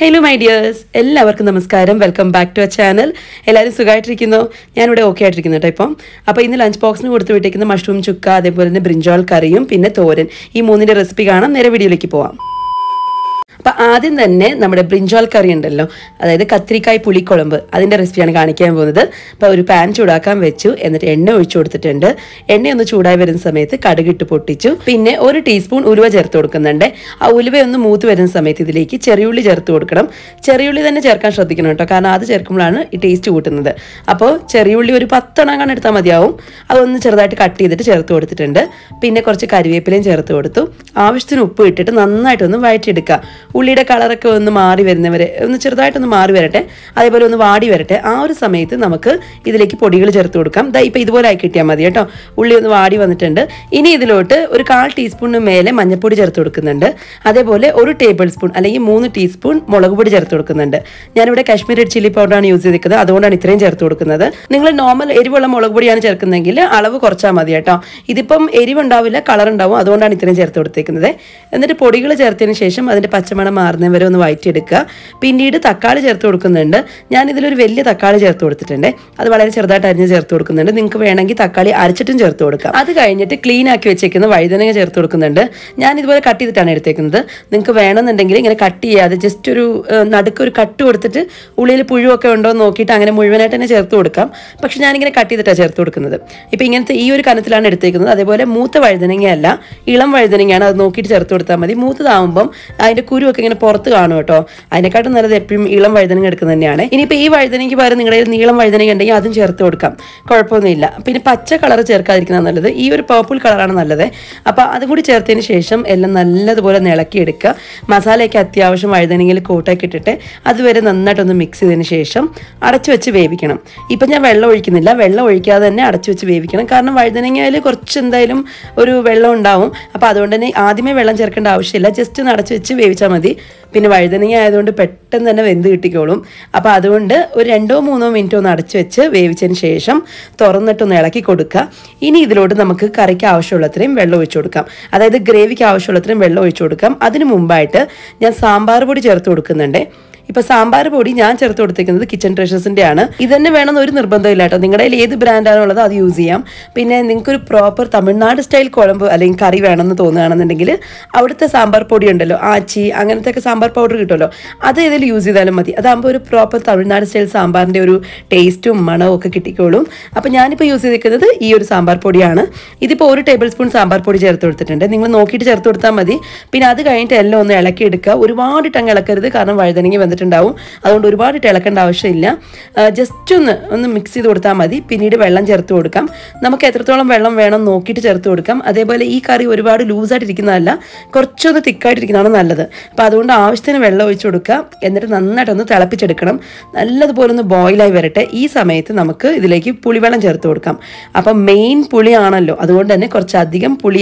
hello my dears എല്ലാവർക്കും നമസ്കാരം welcome back to a channel എല്ലാവരും സുഖമായിട്ടിരിക്കുന്നു ഞാനിവിടെ ഓക്കെ ആയിട്ടിരിക്കുന്നു കേട്ടോ ഇപ്പം അപ്പോൾ ഇന്ന് ലഞ്ച് ബോക്സിന് കൊടുത്തു വിട്ടേക്കുന്ന മഷ്റൂം ചുക്ക അതേപോലെ തന്നെ ബ്രിഞ്ചോൾ കറിയും പിന്നെ തോരൻ ഈ മൂന്നിൻ്റെ റെസിപ്പി കാണാം നേരെ വീഡിയോയിലേക്ക് പോവാം അപ്പം ആദ്യം തന്നെ നമ്മുടെ ബ്രിഞ്ചോൾ കറി ഉണ്ടല്ലോ അതായത് കത്തിരിക്കായ് പുളിക്കുളമ്പ് അതിൻ്റെ റെസിപ്പിയാണ് കാണിക്കാൻ പോകുന്നത് അപ്പോൾ ഒരു പാൻ ചൂടാക്കാൻ വെച്ചു എന്നിട്ട് എണ്ണ ഒഴിച്ചു കൊടുത്തിട്ടുണ്ട് എണ്ണ ഒന്ന് ചൂടായി വരുന്ന സമയത്ത് കടുകിട്ട് പൊട്ടിച്ചു പിന്നെ ഒരു ടീസ്പൂൺ ഉലുവ ചേർത്ത് കൊടുക്കുന്നുണ്ട് ആ ഉലുവ ഒന്ന് മൂത്ത് വരുന്ന സമയത്ത് ഇതിലേക്ക് ചെറിയുള്ളി ചേർത്ത് കൊടുക്കണം ചെറിയുള്ളി തന്നെ ചേർക്കാൻ ശ്രദ്ധിക്കണം കേട്ടോ കാരണം അത് ചേർക്കുമ്പോഴാണ് ഈ ടേസ്റ്റ് കൂട്ടുന്നത് അപ്പോൾ ചെറിയുള്ളി ഒരു പത്തെണ്ണങ്ങാണ് എടുത്താൽ മതിയാവും അതൊന്ന് ചെറുതായിട്ട് കട്ട് ചെയ്തിട്ട് ചേർത്ത് കൊടുത്തിട്ടുണ്ട് പിന്നെ കുറച്ച് കരിവേപ്പിലയും ചേർത്ത് കൊടുത്തു ആവശ്യത്തിന് ഉപ്പ് ഇട്ടിട്ട് നന്നായിട്ടൊന്ന് വയറ്റിയെടുക്കുക ഉള്ളിയുടെ കളറൊക്കെ ഒന്ന് മാറി വരുന്നവരെ ഒന്ന് ചെറുതായിട്ടൊന്ന് മാറി വരട്ടെ അതേപോലെ ഒന്ന് വാടി വരട്ടെ ആ ഒരു സമയത്ത് നമുക്ക് ഇതിലേക്ക് പൊടികൾ ചേർത്ത് കൊടുക്കാം ദാ ഇപ്പോൾ ഇതുപോലെ ആയി കിട്ടിയാൽ മതി കേട്ടോ ഉള്ളി ഒന്ന് വാടി വന്നിട്ടുണ്ട് ഇനി ഇതിലോട്ട് ഒരു കാൽ ടീസ്പൂണിന് മേലെ മഞ്ഞൾപ്പൊടി ചേർത്ത് കൊടുക്കുന്നുണ്ട് അതേപോലെ ഒരു ടേബിൾ സ്പൂൺ അല്ലെങ്കിൽ മൂന്ന് ടീസ്പൂൺ മുളക് പൊടി ചേർത്ത് കൊടുക്കുന്നുണ്ട് ഞാനിവിടെ കാശ്മീരി ചില്ലി പൗഡറാണ് യൂസ് ചെയ്തിരിക്കുന്നത് അതുകൊണ്ടാണ് ഇത്രയും ചേർത്ത് കൊടുക്കുന്നത് നിങ്ങൾ നോർമൽ എരിവുള്ള മുളക് പൊടിയാണ് ചേർക്കുന്നതെങ്കിൽ അളവ് കുറച്ചാൽ മതി കേട്ടോ ഇതിപ്പം എരിവുണ്ടാവില്ല കളർ ഉണ്ടാവും അതുകൊണ്ടാണ് ഇത്രയും ചേർത്ത് കൊടുത്തേക്കുന്നത് എന്നിട്ട് പൊടികൾ ചേർത്തതിന് ശേഷം അതിൻ്റെ പച്ച പച്ചമണം മാറുന്നതും വരെ ഒന്ന് വയറ്റിയെടുക്കുക പിന്നീട് തക്കാളി ചേർത്ത് കൊടുക്കുന്നുണ്ട് ഞാനിതിലൊരു വലിയ തക്കാളി ചേർത്ത് കൊടുത്തിട്ടുണ്ട് അത് വളരെ ചെറുതായിട്ട് അരിഞ്ഞ് ചേർത്ത് കൊടുക്കുന്നുണ്ട് നിങ്ങൾക്ക് വേണമെങ്കിൽ തക്കാളി അരച്ചിട്ടും ചേർത്ത് കൊടുക്കാം അത് കഴിഞ്ഞിട്ട് ക്ലീൻ ആക്കി വെച്ചേക്കുന്ന വഴുതനങ്ങ ചേർത്ത് കൊടുക്കുന്നുണ്ട് ഞാൻ ഇതുപോലെ കട്ട് ചെയ്തിട്ടാണ് എടുത്തേക്കുന്നത് നിങ്ങൾക്ക് വേണമെന്നുണ്ടെങ്കിൽ ഇങ്ങനെ കട്ട് ചെയ്യാതെ ജസ്റ്റ് ഒരു നടുക്ക് ഒരു കട്ട് കൊടുത്തിട്ട് ഉള്ളിൽ പുഴുവൊക്കെ ഉണ്ടോ എന്ന് നോക്കിയിട്ട് അങ്ങനെ മുഴുവനായിട്ട് തന്നെ ചേർത്ത് കൊടുക്കാം പക്ഷെ ഞാനിങ്ങനെ കട്ട് ചെയ്തിട്ടാണ് ചേർത്ത് കൊടുക്കുന്നത് ഇപ്പം ഇങ്ങനത്തെ ഈ ഒരു കനത്തിലാണ് എടുത്തേക്കുന്നത് അതേപോലെ മൂത്ത വഴുതനങ്ങയല്ല ഇളം വഴുതനങ്ങയാണ് അത് നോക്കിയിട്ട് ചേർത്ത് കൊടുത്താൽ മതി മൂത്തതാവുമ്പം അതിൻ്റെ കുരു കുരുവൊക്കെ ഇങ്ങനെ പുറത്ത് കാണും കേട്ടോ അതിനെക്കാട്ടും നല്ലത് എപ്പോഴും ഇളം വഴുതനങ്ങ എടുക്കുന്നത് തന്നെയാണ് ഇനിയിപ്പോൾ ഈ വഴുതനയ്ക്ക് പകരം നിങ്ങളുടെ നീളം വഴുതനങ്ങ ഉണ്ടെങ്കിൽ അതും ചേർത്ത് കൊടുക്കാം കുഴപ്പമൊന്നുമില്ല പിന്നെ പച്ച കളർ ചേർക്കാതിരിക്കുന്നത് നല്ലത് ഈ ഒരു പേർപ്പിൾ കളറാണ് നല്ലത് അപ്പോൾ അതും കൂടി ചേർത്തതിന് ശേഷം എല്ലാം നല്ലതുപോലെ നിളക്കിയെടുക്കുക മസാലയൊക്കെ അത്യാവശ്യം വഴുതനങ്ങിൽ കൂട്ടൊക്കെ ഇട്ടിട്ട് അതുവരെ നന്നായിട്ടൊന്ന് മിക്സ് ചെയ്തതിന് ശേഷം അടച്ചു വെച്ച് വേവിക്കണം ഇപ്പം ഞാൻ വെള്ളം ഒഴിക്കുന്നില്ല വെള്ളം ഒഴിക്കാതെ തന്നെ അടച്ചു വെച്ച് വേവിക്കണം കാരണം വഴുതനങ്ങയിൽ കുറച്ച് എന്തായാലും ഒരു വെള്ളം ഉണ്ടാവും അപ്പോൾ അതുകൊണ്ട് തന്നെ ആദ്യമേ വെള്ളം ചേർക്കേണ്ട ആവശ്യമില്ല ജസ്റ്റ് ഒന്ന് അടച്ചു വെച്ച് വേവിച്ചാൽ കൊടുത്താൽ മതി പിന്നെ വഴുതനങ്ങ ആയതുകൊണ്ട് പെട്ടെന്ന് തന്നെ വെന്ത് കിട്ടിക്കോളും അപ്പോൾ അതുകൊണ്ട് ഒരു രണ്ടോ മൂന്നോ മിനിറ്റ് ഒന്ന് അടച്ചു വെച്ച് വേവിച്ചതിന് ശേഷം തുറന്നിട്ടൊന്ന് ഇളക്കി കൊടുക്കുക ഇനി ഇതിലോട്ട് നമുക്ക് കറിക്ക് ആവശ്യമുള്ളത്രയും വെള്ളം ഒഴിച്ചു കൊടുക്കാം അതായത് ഗ്രേവിക്ക് ആവശ്യമുള്ളത്രയും വെള്ളം ഒഴിച്ചു കൊടുക്കാം അതിന് മുമ്പായിട്ട് ഞാൻ സാമ്പാർ പൊടി ചേർത്ത് കൊടുക്കുന്നുണ്ട് ഇപ്പൊ സാമ്പാർ പൊടി ഞാൻ ചേർത്ത് കൊടുത്തേക്കുന്നത് കിച്ചൺ ട്രഷേഴ്സിന്റെ ആണ് തന്നെ വേണം ഒരു നിർബന്ധമില്ല കേട്ടോ നിങ്ങളുടെ ഏത് ബ്രാൻഡാണോ ഉള്ളത് അത് യൂസ് ചെയ്യാം പിന്നെ നിങ്ങൾക്കൊരു പ്രോപ്പർ തമിഴ്നാട് സ്റ്റൈൽ കുഴമ്പ് അല്ലെങ്കിൽ കറി വേണമെന്ന് തോന്നുകയാണെന്നുണ്ടെങ്കിൽ അവിടുത്തെ സാമ്പാർ പൊടി ഉണ്ടല്ലോ ആച്ചി അങ്ങനത്തെ ഒക്കെ സാമ്പാർ പൗഡർ കിട്ടുമല്ലോ അത് ഇതിൽ യൂസ് ചെയ്താലും മതി അതാകുമ്പോൾ ഒരു പ്രോപ്പർ തമിഴ്നാട് സ്റ്റൈൽ സാമ്പാറിന്റെ ഒരു ടേസ്റ്റും മണവും ഒക്കെ കിട്ടിക്കോളും അപ്പോൾ ഞാനിപ്പോൾ യൂസ് ചെയ്തിരിക്കുന്നത് ഈ ഒരു സാമ്പാർ പൊടിയാണ് ഇതിപ്പോൾ ഒരു ടേബിൾ സ്പൂൺ സാമ്പാർ പൊടി ചേർത്ത് കൊടുത്തിട്ടുണ്ട് നിങ്ങൾ നോക്കിയിട്ട് ചേർത്ത് കൊടുത്താൽ മതി പിന്നെ അത് കഴിഞ്ഞിട്ട് എല്ലാം ഒന്ന് ഇളക്കി എടുക്കുക ഒരുപാടിട്ട് ടങ്ങ് ഇളക്കരുത് കാരണം വഴുതനങ്ങി വന്നിട്ട് ചേർന്നിട്ടുണ്ടാവും അതുകൊണ്ട് ഒരുപാട് ഇളക്കേണ്ട ആവശ്യമില്ല ജസ്റ്റ് ഒന്ന് ഒന്ന് മിക്സ് ചെയ്ത് കൊടുത്താൽ മതി പിന്നീട് വെള്ളം ചേർത്ത് കൊടുക്കാം നമുക്ക് എത്രത്തോളം വെള്ളം വേണം നോക്കിയിട്ട് ചേർത്ത് കൊടുക്കാം അതേപോലെ ഈ കറി ഒരുപാട് ലൂസായിട്ടിരിക്കുന്നതല്ല കുറച്ചൊന്ന് തിക്കായിട്ടിരിക്കുന്നതാണ് നല്ലത് അപ്പോൾ അതുകൊണ്ട് ആവശ്യത്തിന് വെള്ളം ഒഴിച്ച് കൊടുക്കുക എന്നിട്ട് നന്നായിട്ടൊന്ന് തിളപ്പിച്ചെടുക്കണം നല്ലതുപോലെ ഒന്ന് ബോയിലായി വരട്ടെ ഈ സമയത്ത് നമുക്ക് ഇതിലേക്ക് പുളിവെള്ളം ചേർത്ത് കൊടുക്കാം അപ്പം മെയിൻ പുളിയാണല്ലോ അതുകൊണ്ട് തന്നെ കുറച്ചധികം പുളി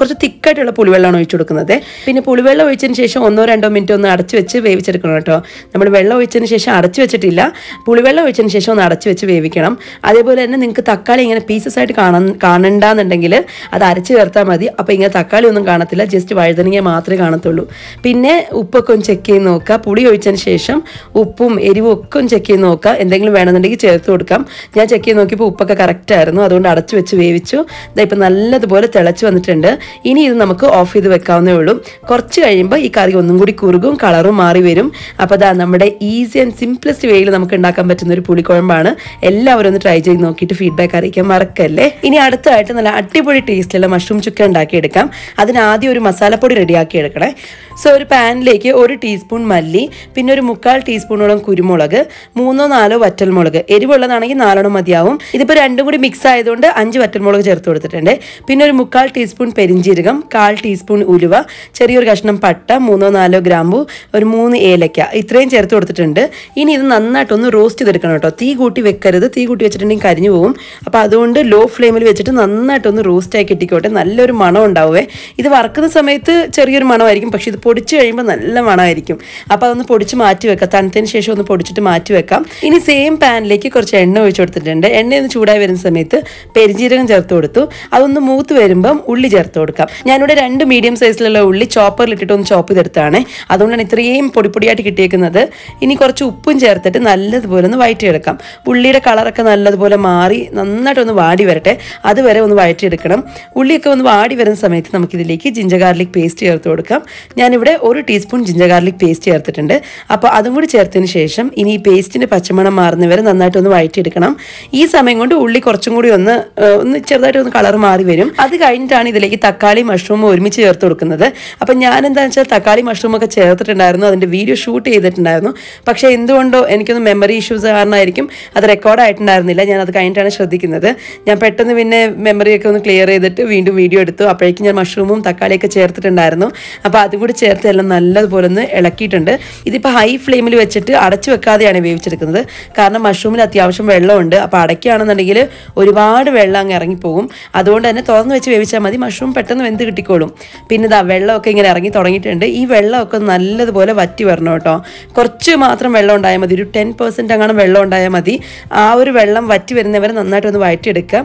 കുറച്ച് തിക്കായിട്ടുള്ള പുളിവെള്ളമാണ് ഒഴിച്ചു കൊടുക്കുന്നത് പിന്നെ പുളിവെള്ളം ഒഴിച്ചതിന് ശേഷം ഒന്നോ രണ്ടോ മിനിറ്റ് ഒന്ന് അടച്ചു വെച്ച് വേവിച്ചെടുക്കണം കേട്ടോ നമ്മൾ വെള്ളം ഒഴിച്ചതിന് ശേഷം അടച്ചു വെച്ചിട്ടില്ല പുളിവെള്ളം ഒഴിച്ചതിന് ശേഷം ഒന്ന് അടച്ചു വെച്ച് വേവിക്കണം അതേപോലെ തന്നെ നിങ്ങൾക്ക് തക്കാളി ഇങ്ങനെ പീസസ് ആയിട്ട് കാണാൻ കാണണ്ടെന്നുണ്ടെങ്കിൽ അത് അരച്ച് ചേർത്താൽ മതി അപ്പോൾ ഇങ്ങനെ തക്കാളി ഒന്നും കാണത്തില്ല ജസ്റ്റ് വഴുതനങ്ങ മാത്രമേ കാണത്തുള്ളൂ പിന്നെ ഉപ്പൊക്കെ ഒന്ന് ചെക്ക് ചെയ്ത് നോക്കുക പുളി ഒഴിച്ചതിന് ശേഷം ഉപ്പും എരിവും ഒക്കെ ഒന്ന് ചെക്ക് ചെയ്ത് നോക്കുക എന്തെങ്കിലും വേണമെന്നുണ്ടെങ്കിൽ ചേർത്ത് കൊടുക്കാം ഞാൻ ചെക്ക് ചെയ്ത് നോക്കിയപ്പോൾ ഉപ്പൊക്കെ കറക്റ്റ് ആയിരുന്നു അതുകൊണ്ട് അടച്ചു വെച്ച് വേവിച്ചു ഇതാ ഇപ്പം നല്ലതുപോലെ തിളച്ച് വന്നിട്ടുണ്ട് ഇനി ഇത് നമുക്ക് ഓഫ് ചെയ്ത് വെക്കാവുന്നേ ഉള്ളൂ കുറച്ച് കഴിയുമ്പോൾ ഈ കറി ഒന്നും കൂടി കുറുകും കളറും മാറി വരും അപ്പോൾ അതാ നമ്മുടെ ഈസി ആൻഡ് സിംപ്ലസ്റ്റ് വേയിൽ നമുക്ക് ഉണ്ടാക്കാൻ പറ്റുന്ന ഒരു പുളിക്കുഴമ്പാണ് എല്ലാവരും ഒന്ന് ട്രൈ ചെയ്ത് നോക്കിയിട്ട് ഫീഡ്ബാക്ക് അറിയിക്കാൻ മറക്കല്ലേ ഇനി അടുത്തതായിട്ട് നല്ല അടിപൊളി ടേസ്റ്റിലുള്ള മഷ്റൂം ചുക്ക ഉണ്ടാക്കിയെടുക്കാം അതിനാദ്യം ഒരു മസാലപ്പൊടി റെഡിയാക്കി എടുക്കണേ സോ ഒരു പാനിലേക്ക് ഒരു ടീസ്പൂൺ മല്ലി പിന്നെ ഒരു മുക്കാൽ ടീസ്പൂണോളം കുരുമുളക് മൂന്നോ നാലോ വറ്റൽമുളക് എരിവുള്ളതാണെങ്കിൽ നാലെണ്ണം മതിയാവും ഇതിപ്പോൾ രണ്ടും കൂടി മിക്സ് ആയതുകൊണ്ട് അഞ്ച് വറ്റൽമുളക് ചേർത്ത് കൊടുത്തിട്ടുണ്ട് പിന്നെ ഒരു മുക്കാൽ ടീസ്പൂൺ പെരിഞ്ചീരകം കാൽ ടീസ്പൂൺ ഉലുവ ചെറിയൊരു കഷ്ണം പട്ട മൂന്നോ നാലോ ഗ്രാമ്പു ഒരു മൂന്ന് ഏലക്ക ഇത്ര ഇത്രയും ചേർത്ത് കൊടുത്തിട്ടുണ്ട് ഇനി ഇത് നന്നായിട്ടൊന്ന് റോസ്റ്റ് ചെയ്തെടുക്കണം കേട്ടോ തീ കൂട്ടി വെക്കരുത് തീ കൂട്ടി വെച്ചിട്ടുണ്ടെങ്കിൽ കരിഞ്ഞു പോകും അപ്പോൾ അതുകൊണ്ട് ലോ ഫ്ലെയിമിൽ വെച്ചിട്ട് നന്നായിട്ടൊന്ന് റോസ്റ്റ് ആക്കി ഇട്ടിക്കോട്ടെ നല്ലൊരു മണം ഉണ്ടാവേ ഇത് വറക്കുന്ന സമയത്ത് ചെറിയൊരു മണമായിരിക്കും പക്ഷെ ഇത് പൊടിച്ച് കഴിയുമ്പോൾ നല്ല മണമായിരിക്കും അപ്പോൾ അതൊന്ന് പൊടിച്ച് മാറ്റി വെക്കാം തണുത്തതിന് ശേഷം ഒന്ന് പൊടിച്ചിട്ട് മാറ്റി വെക്കാം ഇനി സെയിം പാനിലേക്ക് കുറച്ച് എണ്ണ ഒഴിച്ച് കൊടുത്തിട്ടുണ്ട് എണ്ണ ഒന്ന് ചൂടായി വരുന്ന സമയത്ത് പെരിഞ്ജീരകം ചേർത്ത് കൊടുത്തു അതൊന്ന് മൂത്ത് വരുമ്പം ഉള്ളി ചേർത്ത് കൊടുക്കാം ഞാനിവിടെ രണ്ട് മീഡിയം സൈസിലുള്ള ഉള്ളി ചോപ്പറിലിട്ടിട്ട് ഒന്ന് ചോപ്പ് ചെയ്തെടുത്താണ് അതുകൊണ്ടാണ് ഇത്രയും പൊടിപ്പൊടിയായിട്ട് കിട്ടിയത് എടുക്കുന്നത് ഇനി കുറച്ച് ഉപ്പും ചേർത്തിട്ട് നല്ലതുപോലെ ഒന്ന് വയറ്റിയെടുക്കാം ഉള്ളിയുടെ കളറൊക്കെ നല്ലതുപോലെ മാറി നന്നായിട്ടൊന്ന് വാടി വരട്ടെ അതുവരെ ഒന്ന് വയറ്റിയെടുക്കണം ഉള്ളിയൊക്കെ ഒന്ന് വാടി വരുന്ന സമയത്ത് നമുക്കിതിലേക്ക് ജിഞ്ചർ ഗാർലിക് പേസ്റ്റ് ചേർത്ത് കൊടുക്കാം ഞാനിവിടെ ഒരു ടീസ്പൂൺ ജിഞ്ചർ ഗാർലിക് പേസ്റ്റ് ചേർത്തിട്ടുണ്ട് അപ്പോൾ അതും കൂടി ചേർത്തതിന് ശേഷം ഇനി ഈ പേസ്റ്റിൻ്റെ പച്ചമണം മാറുന്നവരെ നന്നായിട്ടൊന്ന് വയറ്റിയെടുക്കണം ഈ സമയം കൊണ്ട് ഉള്ളി കുറച്ചും കൂടി ഒന്ന് ഒന്ന് ഒന്ന് കളർ മാറി വരും അത് കഴിഞ്ഞിട്ടാണ് ഇതിലേക്ക് തക്കാളി മഷ്റൂമും ഒരുമിച്ച് ചേർത്ത് കൊടുക്കുന്നത് അപ്പം ഞാൻ എന്താണെന്ന് വെച്ചാൽ തക്കാളി മഷ്റൂമൊക്കെ ചേർത്തിട്ടുണ്ടായിരുന്നു അതിൻ്റെ വീഡിയോ ഷൂട്ട് ചെയ്തിട്ടുണ്ടായിരുന്നു പക്ഷേ എന്തുകൊണ്ടോ എനിക്കൊന്ന് മെമ്മറി ഇഷ്യൂസ് കാരണമായിരിക്കും അത് റെക്കോർഡ് ആയിട്ടുണ്ടായിരുന്നില്ല ഞാൻ അത് കഴിഞ്ഞിട്ടാണ് ശ്രദ്ധിക്കുന്നത് ഞാൻ പെട്ടെന്ന് പിന്നെ മെമ്മറിയൊക്കെ ഒന്ന് ക്ലിയർ ചെയ്തിട്ട് വീണ്ടും വീഡിയോ എടുത്തു അപ്പോഴേക്കും ഞാൻ മഷ്റൂമും തക്കാളിയൊക്കെ ചേർത്തിട്ടുണ്ടായിരുന്നു അപ്പോൾ അതും കൂടി ചേർത്ത് എല്ലാം നല്ലതുപോലെ ഒന്ന് ഇളക്കിയിട്ടുണ്ട് ഇതിപ്പോൾ ഹൈ ഫ്ലെയിമിൽ വെച്ചിട്ട് അടച്ചു വെക്കാതെയാണ് വേവിച്ചെടുക്കുന്നത് കാരണം മഷ്റൂമിൽ അത്യാവശ്യം വെള്ളമുണ്ട് അപ്പോൾ അടയ്ക്കുകയാണെന്നുണ്ടെങ്കിൽ ഒരുപാട് വെള്ളം അങ്ങ് ഇറങ്ങിപ്പോകും അതുകൊണ്ട് തന്നെ തുറന്ന് വെച്ച് വേവിച്ചാൽ മതി മഷ്റൂം പെട്ടെന്ന് വെന്ത് കിട്ടിക്കോളും പിന്നെ ഇതാ വെള്ളമൊക്കെ ഇങ്ങനെ ഇറങ്ങി തുടങ്ങിയിട്ടുണ്ട് ഈ വെള്ളമൊക്കെ നല്ലതുപോലെ വറ്റി വരണം കേട്ടോ കുറച്ച് മാത്രം വെള്ളം ഉണ്ടായാൽ മതി ഒരു ടെൻ പെർസെൻറ്റ് അങ്ങനെ വെള്ളം ഉണ്ടായാൽ മതി ആ ഒരു വെള്ളം വറ്റി വരുന്നവരെ നന്നായിട്ടൊന്ന് വഴറ്റിയെടുക്കുക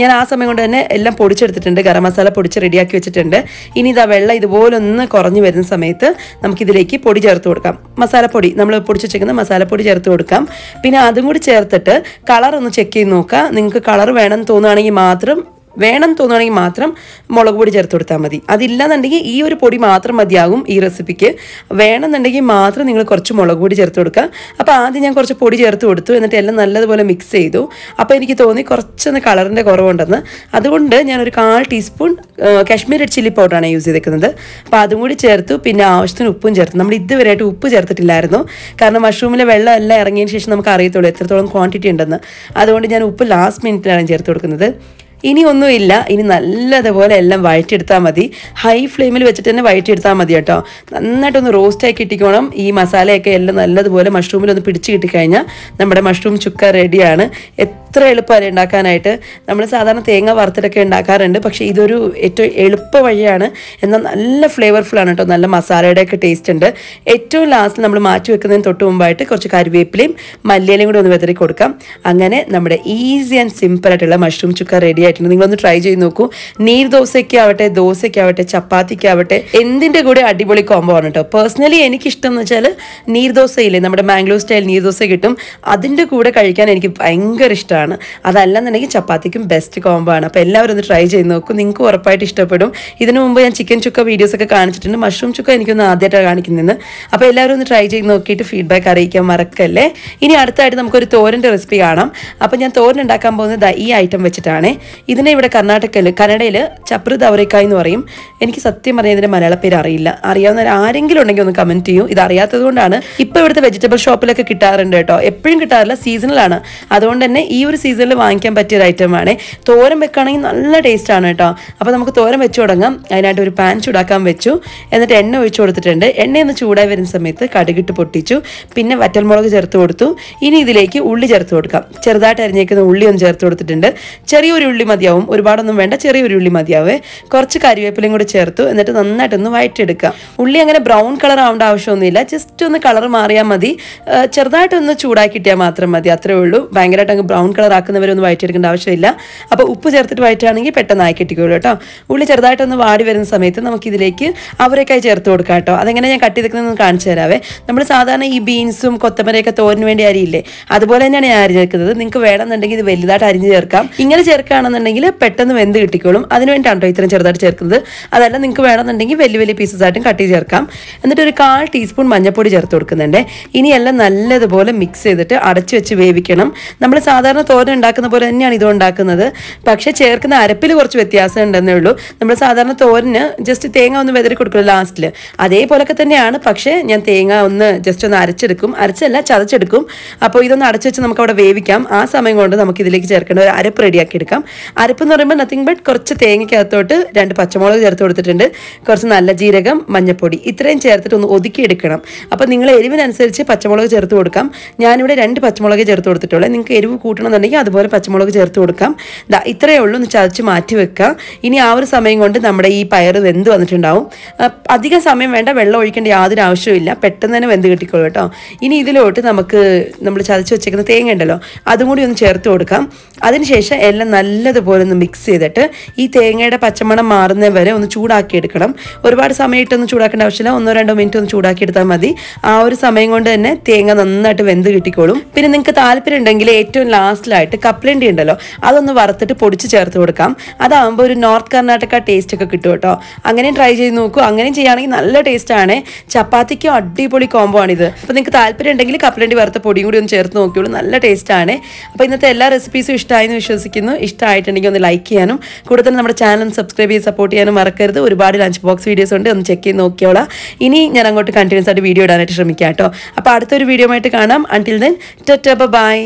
ഞാൻ ആ സമയം കൊണ്ട് തന്നെ എല്ലാം പൊടിച്ചെടുത്തിട്ടുണ്ട് ഗരം മസാല പൊടിച്ച് റെഡിയാക്കി വെച്ചിട്ടുണ്ട് ഇനി ഇതാ വെള്ളം ഇതുപോലെ ഒന്ന് കുറഞ്ഞ് വരുന്ന സമയത്ത് നമുക്കിതിലേക്ക് പൊടി ചേർത്ത് കൊടുക്കാം മസാലപ്പൊടി നമ്മൾ പൊടിച്ച് വെച്ചേക്കുന്ന മസാലപ്പൊടി ചേർത്ത് കൊടുക്കാം പിന്നെ അതും കൂടി ചേർത്തിട്ട് കളറൊന്ന് ചെക്ക് ചെയ്ത് നോക്കുക നിങ്ങൾക്ക് കളർ വേണമെന്ന് തോന്നുകയാണെങ്കിൽ മാത്രം വേണം തോന്നുകയാണെങ്കിൽ മാത്രം മുളക് പൊടി ചേർത്ത് കൊടുത്താൽ മതി അതില്ലാന്നുണ്ടെങ്കിൽ ഈ ഒരു പൊടി മാത്രം മതിയാകും ഈ റെസിപ്പിക്ക് വേണമെന്നുണ്ടെങ്കിൽ മാത്രം നിങ്ങൾ കുറച്ച് മുളക് പൊടി ചേർത്ത് കൊടുക്കുക അപ്പോൾ ആദ്യം ഞാൻ കുറച്ച് പൊടി ചേർത്ത് കൊടുത്തു എന്നിട്ട് എല്ലാം നല്ലതുപോലെ മിക്സ് ചെയ്തു അപ്പോൾ എനിക്ക് തോന്നി കുറച്ചൊന്ന് കളറിൻ്റെ കുറവുണ്ടെന്ന് അതുകൊണ്ട് ഞാനൊരു കാൽ ടീസ്പൂൺ കാശ്മീരി ചില്ലി പൗഡറാണ് യൂസ് ചെയ്തേക്കുന്നത് അപ്പോൾ അതും കൂടി ചേർത്തു പിന്നെ ആവശ്യത്തിന് ഉപ്പും ചേർത്തു നമ്മൾ ഇതുവരെയായിട്ട് ഉപ്പ് ചേർത്തിട്ടില്ലായിരുന്നു കാരണം മഷ്റൂമിലെ വെള്ളം എല്ലാം ഇറങ്ങിയതിന് ശേഷം നമുക്ക് അറിയത്തുള്ളൂ എത്രത്തോളം ക്വാണ്ടിറ്റി ഉണ്ടെന്ന് അതുകൊണ്ട് ഞാൻ ഉപ്പ് ലാസ്റ്റ് മിനിറ്റിലാണ് ചേർത്ത് കൊടുക്കുന്നത് ഇനി ഒന്നുമില്ല ഇനി നല്ലതുപോലെ എല്ലാം വഴറ്റിയെടുത്താൽ മതി ഹൈ ഫ്ലെയിമിൽ വെച്ചിട്ട് തന്നെ വഴറ്റിയെടുത്താൽ മതി കേട്ടോ നന്നായിട്ടൊന്ന് റോസ്റ്റാക്കി ഇട്ടിക്കോണം ഈ മസാലയൊക്കെ എല്ലാം നല്ലതുപോലെ മഷ്റൂമിൽ ഒന്ന് പിടിച്ച് കിട്ടിക്കഴിഞ്ഞാൽ നമ്മുടെ മഷ്റൂം ചുക്ക റെഡിയാണ് എത്ര എളുപ്പമല്ലേ ഉണ്ടാക്കാനായിട്ട് നമ്മൾ സാധാരണ തേങ്ങ വറുത്തിട്ടൊക്കെ ഉണ്ടാക്കാറുണ്ട് പക്ഷേ ഇതൊരു ഏറ്റവും എളുപ്പ വഴിയാണ് എന്നാൽ നല്ല ഫ്ലേവർഫുള്ളാണ് കേട്ടോ നല്ല മസാലയുടെയൊക്കെ ടേസ്റ്റ് ഉണ്ട് ഏറ്റവും ലാസ്റ്റിൽ നമ്മൾ മാറ്റി വെക്കുന്നതിന് തൊട്ട് മുമ്പായിട്ട് കുറച്ച് കറിവേപ്പിലയും മല്ലിയിലയും കൂടി ഒന്ന് വിതറി കൊടുക്കാം അങ്ങനെ നമ്മുടെ ഈസി ആൻഡ് സിമ്പിൾ ആയിട്ടുള്ള മഷ്റൂം ചുക്ക റെഡി ആയിട്ടുണ്ട് നിങ്ങളൊന്ന് ട്രൈ ചെയ്ത് നോക്കൂ നീർ ദോശയ്ക്ക് ആവട്ടെ ദോശയ്ക്ക് ആവട്ടെ ചപ്പാത്തിക്ക് ആവട്ടെ എന്തിന്റെ കൂടെ അടിപൊളി കോംബോ ആണ് കേട്ടോ പേഴ്സണലി ഇഷ്ടം എന്ന് വെച്ചാൽ നീർദോശയില്ലേ നമ്മുടെ മാംഗ്ലൂർ സ്റ്റൈൽ നീർദോശ കിട്ടും അതിൻ്റെ കൂടെ കഴിക്കാൻ എനിക്ക് ഭയങ്കര ഇഷ്ടമാണ് എന്നുണ്ടെങ്കിൽ ചപ്പാത്തിക്കും ബെസ്റ്റ് കോംബോ ആണ് അപ്പോൾ എല്ലാവരും ഒന്ന് ട്രൈ ചെയ്ത് നോക്കും നിങ്ങൾക്ക് ഉറപ്പായിട്ട് ഇഷ്ടപ്പെടും ഇതിനു മുമ്പ് ഞാൻ ചിക്കൻ ചുക്ക വീഡിയോസ് ഒക്കെ കാണിച്ചിട്ടുണ്ട് മഷ്റൂം ചുക്ക എനിക്കൊന്ന് ആദ്യമായിട്ടാണ് കാണിക്കുന്നത് അപ്പോൾ എല്ലാവരും ഒന്ന് ട്രൈ ചെയ്ത് നോക്കിയിട്ട് ഫീഡ്ബാക്ക് അറിയിക്കാൻ മറക്കല്ലേ ഇനി അടുത്തായിട്ട് നമുക്കൊരു തോരൻ്റെ റെസിപ്പി കാണാം അപ്പോൾ ഞാൻ തോരൻ ഉണ്ടാക്കാൻ പോകുന്നത് ഈ ഐറ്റം വെച്ചിട്ടാണ് ഇതിനെ ഇവിടെ കർണാടകയിൽ കന്നഡയിൽ ചപ്രു ദവരക്കായ് എന്ന് പറയും എനിക്ക് സത്യം പറഞ്ഞാൽ ഇതിന്റെ മലയാള പേര് അറിയില്ല അറിയാവുന്ന ആരെങ്കിലും ഉണ്ടെങ്കിൽ ഒന്ന് കമന്റ് ചെയ്യൂ ഇത് അറിയാത്തത് കൊണ്ടാണ് ഇപ്പൊ ഇവിടുത്തെ വെജിറ്റബിൾ ഷോപ്പിലൊക്കെ കിട്ടാറുണ്ട് കേട്ടോ എപ്പോഴും കിട്ടാറില്ല സീസണലാണ് അതുകൊണ്ട് തന്നെ ഈ ഒരു സീസണിൽ വാങ്ങിക്കാൻ പറ്റിയ ഒരു ഐറ്റം ആണ് തോരൻ വെക്കുകയാണെങ്കിൽ നല്ല ടേസ്റ്റ് ആണ് കേട്ടോ അപ്പൊ നമുക്ക് തോരൻ വെച്ചു തുടങ്ങാം അതിനായിട്ട് ഒരു പാൻ ചൂടാക്കാൻ വെച്ചു എന്നിട്ട് എണ്ണ ഒഴിച്ചു കൊടുത്തിട്ടുണ്ട് എണ്ണയൊന്ന് ചൂടായി വരുന്ന സമയത്ത് കടുകിട്ട് പൊട്ടിച്ചു പിന്നെ വറ്റൽമുളക് ചേർത്ത് കൊടുത്തു ഇനി ഇതിലേക്ക് ഉള്ളി ചേർത്ത് കൊടുക്കാം ചെറുതായിട്ട് അരിഞ്ഞേക്കുന്ന ഉള്ളി ഒന്ന് ചേർത്ത് കൊടുത്തിട്ടുണ്ട് ചെറിയൊരു ഉള്ളി മതിയാവും ഒരുപാടൊന്നും വേണ്ട ചെറിയൊരു ഉള്ളി മതിയാവേ കുറച്ച് കരിവേപ്പിലയും കൂടി ചേർത്തു എന്നിട്ട് നന്നായിട്ടൊന്ന് വയറ്റിയെടുക്കാം ഉള്ളി അങ്ങനെ ബ്രൗൺ കളർ ആവേണ്ട ആവശ്യമൊന്നുമില്ല ജസ്റ്റ് ഒന്ന് കളർ മാറിയാൽ മതി ചെറുതായിട്ടൊന്ന് കിട്ടിയാൽ മാത്രം മതി അത്രേ ഉള്ളൂ ഭയങ്കരമായിട്ട് അങ്ങ് ബ്രൗൺ കളർ ആക്കുന്നവരൊന്നും വയറ്റിയെടുക്കേണ്ട ആവശ്യമില്ല അപ്പോൾ ഉപ്പ് ചേർത്തിട്ട് വയറ്റുകയാണെങ്കിൽ പെട്ടെന്ന് ആക്കിട്ടിക്കുള്ളൂ കേട്ടോ ഉള്ളി ചെറുതായിട്ടൊന്ന് വാടി വരുന്ന സമയത്ത് നമുക്കിതിലേക്ക് അവരേക്കായി ചേർത്ത് കൊടുക്കാം കേട്ടോ അതെങ്ങനെ ഞാൻ കട്ട് ചെയ്തിരിക്കുന്നത് കാണിച്ചു തരാവേ നമ്മൾ സാധാരണ ഈ ബീൻസും കൊത്തമരയൊക്കെ തോരന് വേണ്ടി അരിയില്ലേ അതുപോലെ തന്നെയാണ് ഞാൻ അരിഞ്ഞെടുക്കുന്നത് നിങ്ങൾക്ക് വേണമെന്നുണ്ടെങ്കിൽ ഇത് വലുതായിട്ട് അരിഞ്ഞ് ചേർക്കാം ഇങ്ങനെ ചേർക്കുകയാണെന്ന് വേണമെന്നുണ്ടെങ്കിൽ പെട്ടെന്ന് വെന്ത് കിട്ടിക്കോളും അതിന് അതിനുവേണ്ടിയാണ് ഇത്രയും ചെറുതായിട്ട് ചേർക്കുന്നത് അതല്ല നിങ്ങൾക്ക് വേണമെന്നുണ്ടെങ്കിൽ വലിയ വലിയ പീസസ് ആയിട്ടും കട്ട് ചെയ്ത് ചേർക്കാം എന്നിട്ട് ഒരു കാൽ ടീസ്പൂൺ മഞ്ഞൾപ്പൊടി ചേർത്ത് കൊടുക്കുന്നുണ്ട് ഇനിയെല്ലാം നല്ലതുപോലെ മിക്സ് ചെയ്തിട്ട് അടച്ചു വെച്ച് വേവിക്കണം നമ്മൾ സാധാരണ തോരൻ ഉണ്ടാക്കുന്ന പോലെ തന്നെയാണ് ഇത് ഉണ്ടാക്കുന്നത് പക്ഷേ ചേർക്കുന്ന അരപ്പിൽ കുറച്ച് വ്യത്യാസം ഉണ്ടെന്നേ ഉള്ളൂ നമ്മൾ സാധാരണ തോരന് ജസ്റ്റ് തേങ്ങ ഒന്ന് വെതറി കൊടുക്കുള്ളൂ ലാസ്റ്റിൽ അതേപോലൊക്കെ തന്നെയാണ് പക്ഷേ ഞാൻ തേങ്ങ ഒന്ന് ജസ്റ്റ് ഒന്ന് അരച്ചെടുക്കും അരച്ചല്ല ചതച്ചെടുക്കും അപ്പോൾ ഇതൊന്ന് അടച്ചു വെച്ച് നമുക്ക് അവിടെ വേവിക്കാം ആ സമയം കൊണ്ട് നമുക്ക് ഇതിലേക്ക് ചേർക്കേണ്ട ഒരു അരപ്പ് റെഡിയാക്കി എടുക്കാം എന്ന് പറയുമ്പോൾ നത്തിങ് ബട്ട് കുറച്ച് തേങ്ങയ്ക്കകത്തോട്ട് രണ്ട് പച്ചമുളക് ചേർത്ത് കൊടുത്തിട്ടുണ്ട് കുറച്ച് നല്ല ജീരകം മഞ്ഞപ്പൊടി ഇത്രയും ചേർത്തിട്ട് ഒന്ന് ഒതുക്കിയെടുക്കണം അപ്പോൾ നിങ്ങൾ എരിവിനനുസരിച്ച് പച്ചമുളക് ചേർത്ത് കൊടുക്കാം ഞാനിവിടെ രണ്ട് പച്ചമുളക് ചേർത്ത് കൊടുത്തിട്ടുള്ളൂ നിങ്ങൾക്ക് എരിവ് കൂട്ടണമെന്നുണ്ടെങ്കിൽ അതുപോലെ പച്ചമുളക് ചേർത്ത് കൊടുക്കാം ദാ ഇത്രയേ ഉള്ളൂ ഒന്ന് ചതച്ച് മാറ്റി വെക്കാം ഇനി ആ ഒരു സമയം കൊണ്ട് നമ്മുടെ ഈ പയർ വെന്ത് വന്നിട്ടുണ്ടാവും അധികം സമയം വേണ്ട വെള്ളം ഒഴിക്കേണ്ട യാതൊരു ആവശ്യമില്ല പെട്ടെന്ന് തന്നെ വെന്ത് കിട്ടിക്കോളൂ കേട്ടോ ഇനി ഇതിലോട്ട് നമുക്ക് നമ്മൾ ചതച്ച് വെച്ചേക്കുന്ന തേങ്ങ ഉണ്ടല്ലോ അതും കൂടി ഒന്ന് ചേർത്ത് കൊടുക്കാം അതിനുശേഷം എല്ലാം നല്ല നല്ലതുപോലെ ഒന്ന് മിക്സ് ചെയ്തിട്ട് ഈ തേങ്ങയുടെ പച്ചമണം മാറുന്നത് വരെ ഒന്ന് ചൂടാക്കി എടുക്കണം ഒരുപാട് സമയമായിട്ടൊന്നും ചൂടാക്കേണ്ട ആവശ്യമില്ല ഒന്നോ രണ്ടോ മിനിറ്റ് ഒന്ന് ചൂടാക്കി എടുത്താൽ മതി ആ ഒരു സമയം കൊണ്ട് തന്നെ തേങ്ങ നന്നായിട്ട് വെന്ത് കിട്ടിക്കോളും പിന്നെ നിങ്ങൾക്ക് താല്പര്യം ഉണ്ടെങ്കിൽ ഏറ്റവും ലാസ്റ്റിലായിട്ട് കപ്പലണ്ടി ഉണ്ടല്ലോ അതൊന്ന് വറുത്തിട്ട് പൊടിച്ച് ചേർത്ത് കൊടുക്കാം അതാകുമ്പോൾ ഒരു നോർത്ത് കർണാടക ടേസ്റ്റ് ഒക്കെ കിട്ടും കേട്ടോ അങ്ങനെ ട്രൈ ചെയ്ത് നോക്കൂ അങ്ങനെ ചെയ്യുകയാണെങ്കിൽ നല്ല ടേസ്റ്റാണ് ചപ്പാത്തിക്ക് അടിപൊളി കോംബോ ആണിത് അപ്പോൾ നിങ്ങൾക്ക് താല്പര്യം ഉണ്ടെങ്കിൽ കപ്പലണ്ടി വറുത്ത പൊടിയും കൂടി ഒന്ന് ചേർത്ത് നോക്കിയോളൂ നല്ല ടേസ്റ്റാണ് അപ്പോൾ ഇന്നത്തെ എല്ലാ റെസിപ്പീസും എന്ന് വിശ്വസിക്കുന്നു ഇഷ്ടമായി ഇഷ്ടമായിട്ടുണ്ടെങ്കിൽ ഒന്ന് ലൈക്ക് ചെയ്യാനും കൂടെ തന്നെ നമ്മുടെ ചാനൽ സബ്സ്ക്രൈബ് ചെയ്ത് സപ്പോർട്ട് ചെയ്യാനും മറക്കരുത് ഒരുപാട് ലഞ്ച് ബോക്സ് വീഡിയോസ് ഉണ്ട് ഒന്ന് ചെക്ക് ചെയ്ത് നോക്കിയോളാം ഇനി ഞാൻ അങ്ങോട്ട് കണ്ടിന്യൂസ് ആയിട്ട് വീഡിയോ ഇടാനായിട്ട് ശ്രമിക്കാം കേട്ടോ അപ്പോൾ അടുത്തൊരു വീഡിയോ ആയിട്ട് കാണാം അണ്ടിൽ ദെൻ ടെറ്റ ബൈ